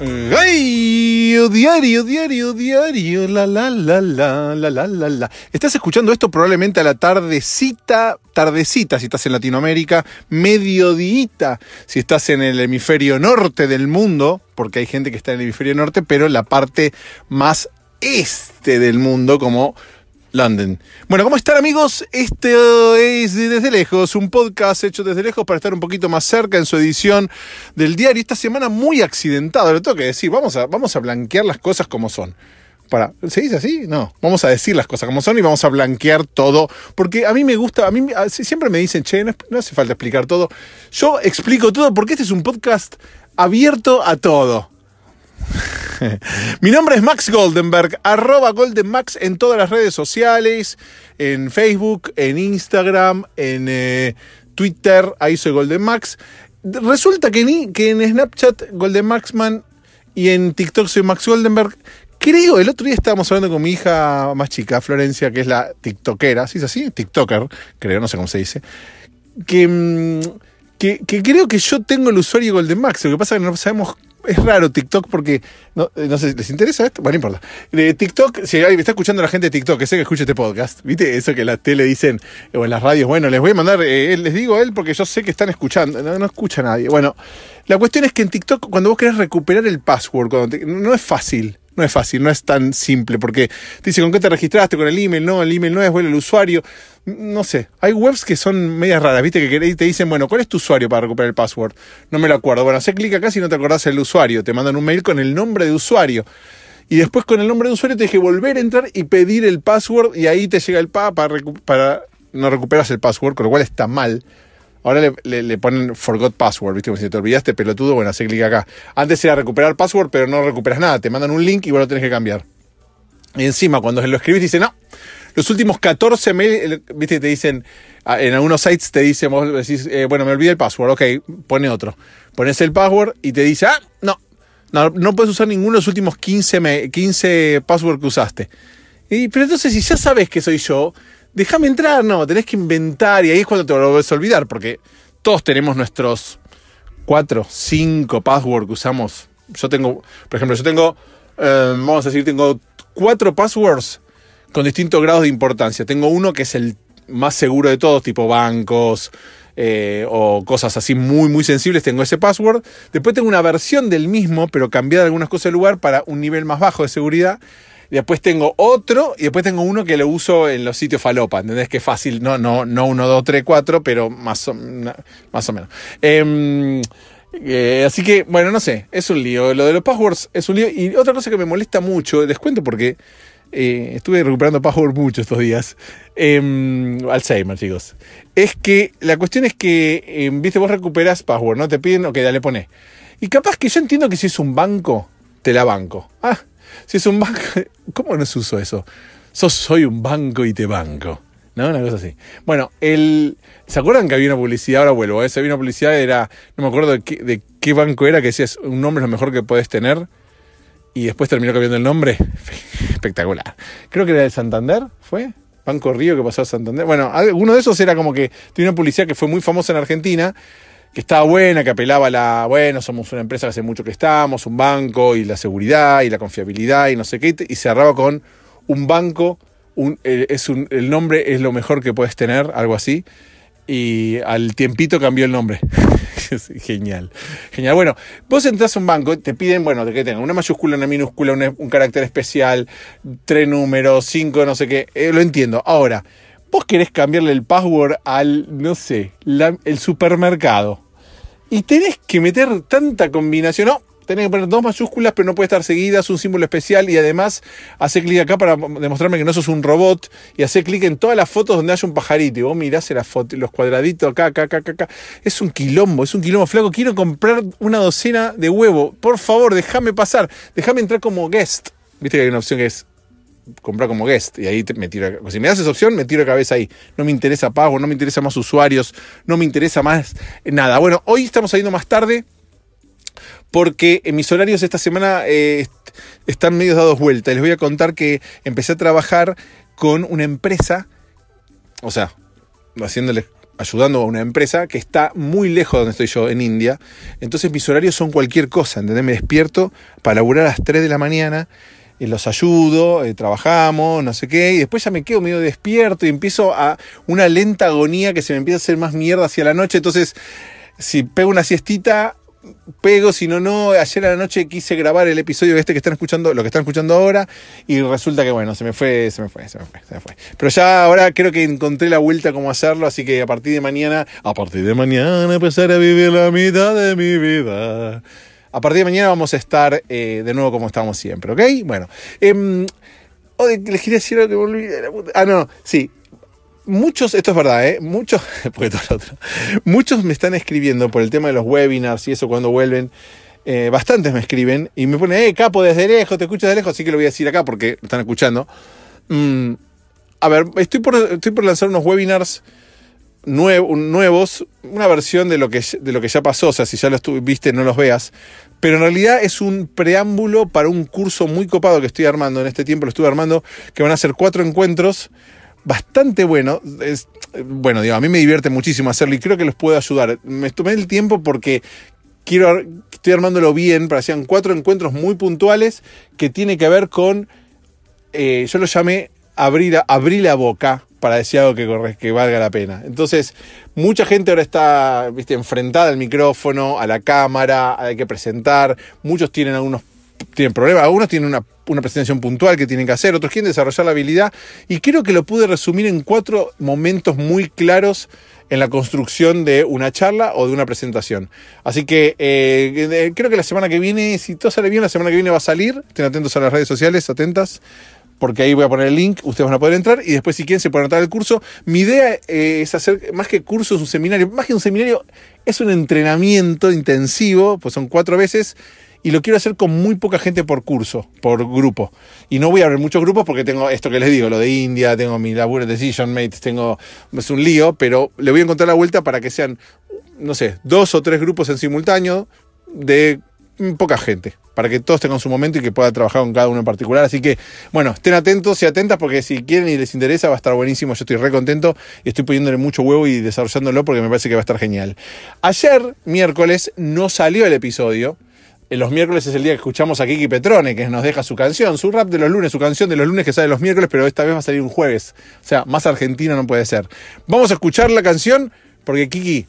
Diario, mm, oh, diario, diario, diario, la, la, la, la, la, la, la, la. Estás escuchando esto probablemente a la tardecita, tardecita si estás en Latinoamérica, mediodita si estás en el hemisferio norte del mundo, porque hay gente que está en el hemisferio norte, pero la parte más este del mundo, como London. Bueno, ¿cómo están amigos? Este es Desde Lejos, un podcast hecho desde lejos para estar un poquito más cerca en su edición del diario. Esta semana muy accidentada, lo tengo que decir, vamos a, vamos a blanquear las cosas como son. Para, ¿Se dice así? No, vamos a decir las cosas como son y vamos a blanquear todo. Porque a mí me gusta, a mí siempre me dicen, che, no hace falta explicar todo. Yo explico todo porque este es un podcast abierto a todo. Mi nombre es Max Goldenberg, arroba GoldenMax en todas las redes sociales, en Facebook, en Instagram, en eh, Twitter, ahí soy GoldenMax. Resulta que, ni, que en Snapchat GoldenMaxman y en TikTok soy Max Goldenberg. Creo, el otro día estábamos hablando con mi hija más chica, Florencia, que es la TikTokera, ¿sí es así? TikToker, creo, no sé cómo se dice. Que, mm, que, creo que yo tengo el usuario Golden Max, lo que pasa es que no sabemos es raro TikTok porque no, eh, no sé, ¿les interesa esto? Bueno, no importa. TikTok, si me está escuchando la gente de TikTok, que sé que escucha este podcast, ¿viste? Eso que la tele dicen, o en las radios, bueno, les voy a mandar, eh, les digo a él porque yo sé que están escuchando, no, escucha nadie. Bueno, la cuestión es que en TikTok, cuando vos querés recuperar el password, no es fácil no es fácil, no es tan simple, porque te dice, ¿con qué te registraste? ¿Con el email? No, el email no es, bueno, el usuario. No sé, hay webs que son medias raras, viste, que te dicen, bueno, ¿cuál es tu usuario para recuperar el password? No me lo acuerdo. Bueno, hace clic acá si no te acordás el usuario, te mandan un mail con el nombre de usuario. Y después con el nombre de usuario te dije volver a entrar y pedir el password y ahí te llega el PA para, para no recuperas el password, con lo cual está mal. Ahora le, ponen forgot password, ¿viste? Como si te olvidaste, pelotudo, bueno, hace clic acá. Antes era recuperar password, pero no recuperas nada. Te mandan un link y vos lo tenés que cambiar. Y encima, cuando lo escribís, dice no, los últimos 14 meses, ¿viste? Te dicen, ah, en algunos sites te dicen, eh, bueno, me olvidé el password, ok, pone otro. Pones el password y te dice, ah, no, no, no puedes usar ninguno de los últimos 15, 15 passwords que usaste. Y, pero entonces, si ya sabes que soy yo, déjame entrar, no, tenés que inventar y ahí es cuando te lo vas a olvidar, porque todos tenemos nuestros cuatro, cinco passwords que usamos. Yo tengo, por ejemplo, yo tengo, eh, vamos a decir, tengo cuatro passwords con distintos grados de importancia. Tengo uno que es el más seguro de todos, tipo bancos eh, o cosas así muy, muy sensibles. Tengo ese password. Después tengo una versión del mismo, pero cambiada algunas cosas de lugar para un nivel más bajo de seguridad después tengo otro y después tengo uno que lo uso en los sitios falopa, ¿entendés? Que es fácil, no, no, no uno, 2, tres, cuatro, pero más o, más o menos. Em, eh, así que, bueno, no sé, es un lío. Lo de los passwords es un lío. Y otra cosa que me molesta mucho, les cuento porque eh, estuve recuperando password mucho estos días. Em, Alzheimer, chicos. Es que la cuestión es que, em, viste, vos recuperás password, ¿no? Te piden, ok, dale, pone. Y capaz que yo entiendo que si es un banco, te la banco. Ah, si es un banco, ¿cómo no se usó eso? soy un banco y te banco. ¿No? Una cosa así. Bueno, el, ¿se acuerdan que había una publicidad? Ahora vuelvo, a ¿eh? Si había una publicidad, era, no me acuerdo de qué, banco era, que decías, un nombre es lo mejor que puedes tener. Y después terminó cambiando el nombre. Espectacular. Creo que era el Santander, ¿fue? Banco Río que pasó a Santander. Bueno, uno de esos era como que tenía una publicidad que fue muy famosa en Argentina, que estaba buena, que apelaba a la, bueno, somos una empresa que hace mucho que estamos, un banco y la seguridad y la confiabilidad y no sé qué, y cerraba con un banco, eh, es el nombre es lo mejor que puedes tener, algo así, y al tiempito cambió el nombre. genial, genial. Bueno, vos entras a un banco, te piden, bueno, de que tenga una mayúscula, una minúscula, un, carácter especial, tres números, cinco, no sé qué, eh, lo entiendo. Ahora, Vos querés cambiarle el password al, no sé, el supermercado. Y tenés que meter tanta combinación. No, tenés que poner dos mayúsculas, pero no puede estar seguidas, un símbolo especial y además hace clic acá para demostrarme que no sos un robot y hace clic en todas las fotos donde haya un pajarito y vos mirás foto, los cuadraditos acá, acá, acá, acá, Es un quilombo, es un quilombo flaco. Quiero comprar una docena de huevo. Por favor, déjame pasar, déjame entrar como guest. Viste que hay una opción que es comprar como guest y ahí me tiro. si me das esa opción, me tiro cabeza ahí. No me interesa pago, no me interesa más usuarios, no me interesa más nada. Bueno, hoy estamos saliendo más tarde porque en mis horarios esta semana eh, están medio dados vuelta. Les voy a contar que empecé a trabajar con una empresa, o sea, haciéndole ayudando a una empresa que está muy lejos de donde estoy yo, en India. Entonces mis horarios son cualquier cosa, ¿entendés? Me despierto para laburar a las 3 de la mañana y eh, los ayudo, eh, trabajamos, no sé qué, y después ya me quedo medio despierto y empiezo a una lenta agonía que se me empieza a hacer más mierda hacia la noche, entonces si pego una siestita, pego, si no, no. Ayer a la noche quise grabar el episodio este que están escuchando, lo que están escuchando ahora, y resulta que bueno, se me fue, se me fue, se me fue, se me fue. Pero ya ahora creo que encontré la vuelta cómo hacerlo, así que a partir de mañana, a partir de mañana empezaré a vivir la mitad de mi vida. A partir de mañana vamos a estar eh, de nuevo como estamos siempre, ¿ok? Bueno. Em, oh, les quería decir algo que me Ah, no, sí. Muchos, esto es verdad, ¿eh? Muchos, otro. Muchos me están escribiendo por el tema de los webinars y eso cuando vuelven. Eh, bastantes me escriben y me ponen, eh, capo, desde lejos, te escucho desde lejos, así que lo voy a decir acá porque me están escuchando. Mm, a ver, estoy por, estoy por lanzar unos webinars nuevos una versión de lo, que, de lo que ya pasó, o sea, si ya lo viste, no los veas, pero en realidad es un preámbulo para un curso muy copado que estoy armando, en este tiempo lo estuve armando, que van a ser cuatro encuentros bastante bueno. Es, bueno, digo, a mí me divierte muchísimo hacerlo y creo que los puedo ayudar. Me tomé el tiempo porque quiero, estoy armándolo bien para que sean cuatro encuentros muy puntuales que tiene que ver con, eh, yo lo llamé abrir, abrir la boca para decir algo que, valga la pena. Entonces, mucha gente ahora está enfrentada al micrófono, a la cámara, hay que presentar. Muchos tienen algunos tienen problemas, algunos tienen una, presentación puntual que tienen que hacer, otros quieren desarrollar la habilidad. Y creo que lo pude resumir en cuatro momentos muy claros en la construcción de una charla o de una presentación. Así que eh, creo que la semana que viene, si todo sale bien, la semana que viene va a salir. Estén atentos a las redes sociales, atentas porque ahí voy a poner el link, ustedes van a poder entrar y después si quieren se pueden anotar el curso. Mi idea eh, es hacer más que curso, es un seminario, más que un seminario, es un entrenamiento intensivo, pues son cuatro veces y lo quiero hacer con muy poca gente por curso, por grupo. Y no voy a abrir muchos grupos porque tengo esto que les digo, lo de India, tengo mi labor de Decision Mates, tengo, es un lío, pero le voy a encontrar la vuelta para que sean, no sé, dos o tres grupos en simultáneo de Mm, poca gente, para que todos tengan su momento y que pueda trabajar con cada uno en particular. Así que, bueno, estén atentos y atentas porque si quieren y les interesa va a estar buenísimo. Yo estoy re contento y estoy poniéndole mucho huevo y desarrollándolo porque me parece que va a estar genial. Ayer, miércoles, no salió el episodio. Eh, los miércoles es el día que escuchamos a Kiki Petrone, que nos deja su canción, su rap de los lunes, su canción de los lunes que sale los miércoles, pero esta vez va a salir un jueves. O sea, más argentino no puede ser. Vamos a escuchar la canción porque Kiki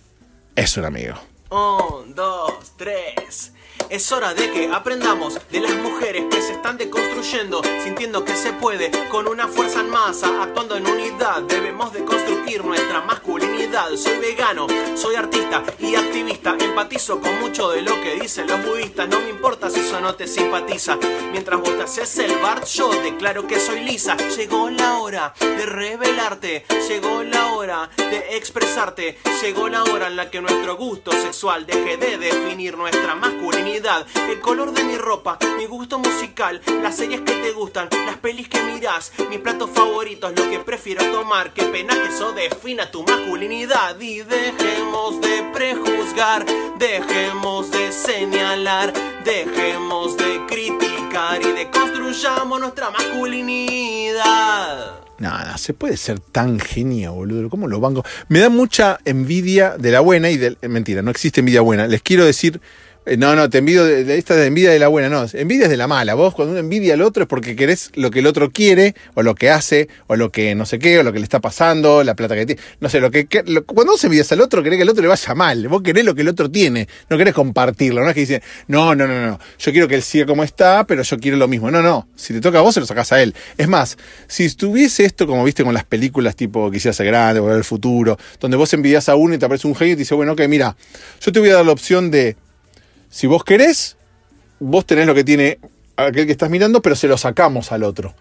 es un amigo. Un, dos, tres. Es hora de que aprendamos de las mujeres que se están deconstruyendo, sintiendo que se puede, con una fuerza en masa, actuando en unidad. Debemos deconstruir nuestra masculinidad. Soy vegano, soy artista y activista. Empatizo con mucho de lo que dicen los budistas. No me importa si eso no te simpatiza. Mientras vos te haces el bar, yo declaro que soy lisa. Llegó la hora de revelarte, llegó la hora de expresarte, llegó la hora en la que nuestro gusto sexual deje de definir nuestra masculinidad el color de mi ropa, mi gusto musical, las series que te gustan, las pelis que mirás, mis platos favoritos, lo que prefiero tomar, qué pena que eso defina tu masculinidad y dejemos de prejuzgar, dejemos de señalar, dejemos de criticar y deconstruyamos nuestra masculinidad. Nada, se puede ser tan genio, boludo. ¿Cómo lo banco? Me da mucha envidia de la buena y de. Eh, mentira, no existe envidia buena. Les quiero decir eh, no, no, te envidio, de, esta de envidia de la buena, no, envidia es de la mala. Vos cuando uno envidia al otro es porque querés lo que el otro quiere, o lo que hace, o lo que no sé qué, o lo que le está pasando, la plata que tiene. No sé, lo que, cuando vos envidias al otro, querés que al otro le vaya mal. Vos querés lo que el otro tiene, no querés compartirlo. No es que dicen, no, no, no, no, yo quiero que él siga como está, pero yo quiero lo mismo. No, no, si te toca a vos, se lo sacás a él. Es más, si estuviese esto como viste con las películas tipo Quisiera ser grande, volver al futuro, donde vos envidias a uno y te aparece un genio y te dice, bueno, ok, mira, yo te voy a dar la opción de si vos querés, vos tenés lo que tiene aquel que estás mirando, pero se lo sacamos al otro.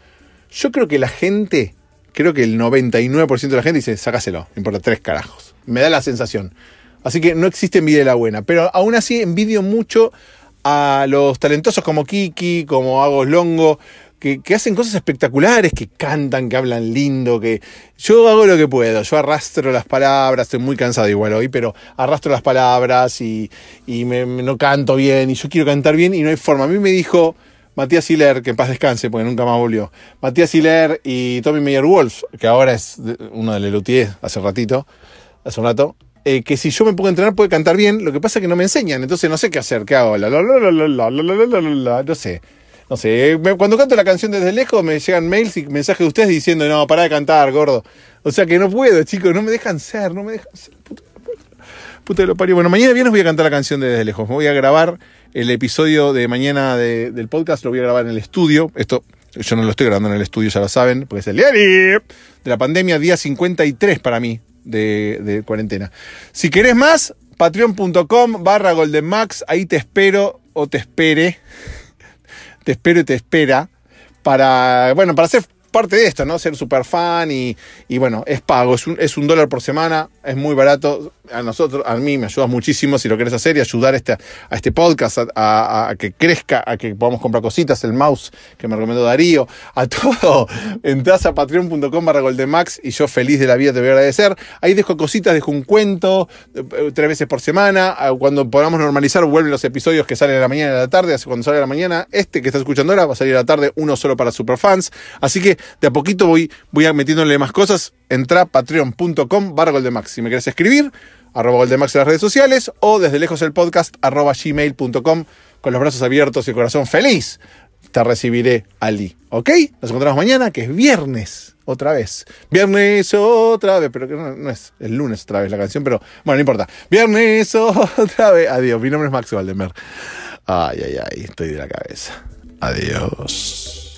Yo creo que la gente, creo que el 99% de la gente dice, sácaselo, importa tres carajos. Me da la sensación. Así que no existe envidia de la buena. Pero aún así envidio mucho a los talentosos como Kiki, como Agos Longo, que, hacen cosas espectaculares, que cantan, que hablan lindo, que yo hago lo que puedo, yo arrastro las palabras, estoy muy cansado igual hoy, pero arrastro las palabras y, y me, no canto bien y yo quiero cantar bien y no hay forma. A mí me dijo Matías Hiller, que en paz descanse, porque nunca más volvió, Matías Hiller y Tommy Meyer Wolf, que ahora es uno de Lelutier hace ratito, hace un rato, que si yo me puedo entrenar puedo cantar bien, lo que pasa es que no me enseñan, entonces no sé qué hacer, qué hago, la, la, la, la, la, la, la, la, no sé. No sé, cuando canto la canción desde lejos me llegan mails y mensajes de ustedes diciendo, no, para de cantar, gordo. O sea que no puedo, chicos, no me dejan ser, no me dejan ser. Puta, de lo parió. Bueno, mañana viernes voy a cantar la canción desde lejos. Me voy a grabar el episodio de mañana del podcast, lo voy a grabar en el estudio. Esto yo no lo estoy grabando en el estudio, ya lo saben, porque es el día de la pandemia, día 53 para mí de, de cuarentena. Si querés más, patreon.com barra goldenmax, ahí te espero o te espere. Te espero y te espera para, bueno, para hacer parte de esto, ¿no? Ser super fan y, bueno, es pago, es un, es un, dólar por semana, es muy barato. A nosotros, a mí me ayudas muchísimo si lo quieres hacer y ayudar este, a este podcast a, que crezca, a que podamos comprar cositas, el mouse que me recomendó Darío, a todo. entras a patreon.com barra Max y yo feliz de la vida te voy a agradecer. Ahí dejo cositas, dejo un cuento eh, tres veces por semana. Ah, cuando podamos normalizar, vuelven los episodios que salen a la mañana y a la tarde. Cuando sale a la mañana, este que estás escuchando ahora va a salir a la tarde, uno solo para super fans, Así que de a poquito voy, voy metiéndole más cosas. Entra a patreon.com barra Goldemax. Si me querés escribir, arroba Goldemax en las redes sociales o desde lejos el podcast arroba gmail.com con los brazos abiertos y el corazón feliz. Te recibiré allí, ¿Ok? Nos encontramos mañana, que es viernes, otra vez. Viernes otra vez, pero que no, es el lunes otra vez la canción, pero bueno, no importa. Viernes otra vez. Adiós. Mi nombre es Max Valdemar. Ay, ay, ay, estoy de la cabeza. Adiós.